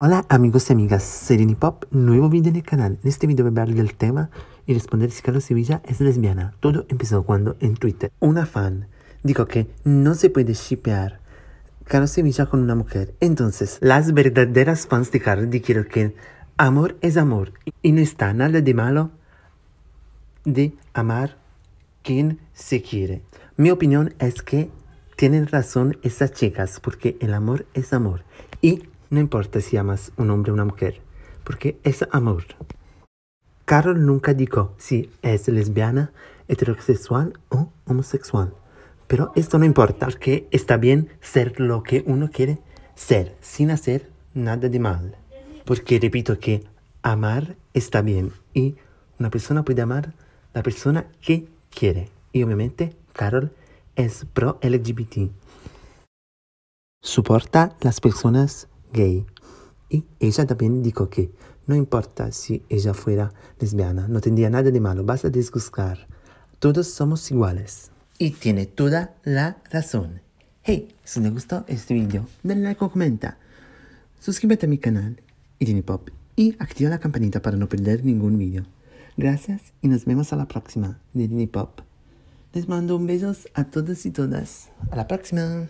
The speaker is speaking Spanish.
Hola amigos y amigas, Pop, nuevo video en el canal. En este video voy a hablar del tema y responder si Carlos Sevilla es lesbiana. Todo empezó cuando en Twitter una fan dijo que no se puede shipear Carlos Sevilla con una mujer. Entonces, las verdaderas fans de Carlos dijeron que amor es amor y no está nada de malo de amar quien se quiere. Mi opinión es que tienen razón esas chicas porque el amor es amor y no importa si amas un hombre o una mujer, porque es amor. Carol nunca dijo si es lesbiana, heterosexual o homosexual. Pero esto no importa, porque está bien ser lo que uno quiere ser, sin hacer nada de mal. Porque repito que amar está bien y una persona puede amar la persona que quiere. Y obviamente Carol es pro LGBT. Soporta las personas gay. Y ella también dijo que no importa si ella fuera lesbiana, no tendría nada de malo, basta disgustar. Todos somos iguales. Y tiene toda la razón. Hey, si te gustó este video, dale like o comenta. Suscríbete a mi canal, Irene Pop, y activa la campanita para no perder ningún video. Gracias y nos vemos a la próxima de dinipop Pop. Les mando un beso a todos y todas. A la próxima.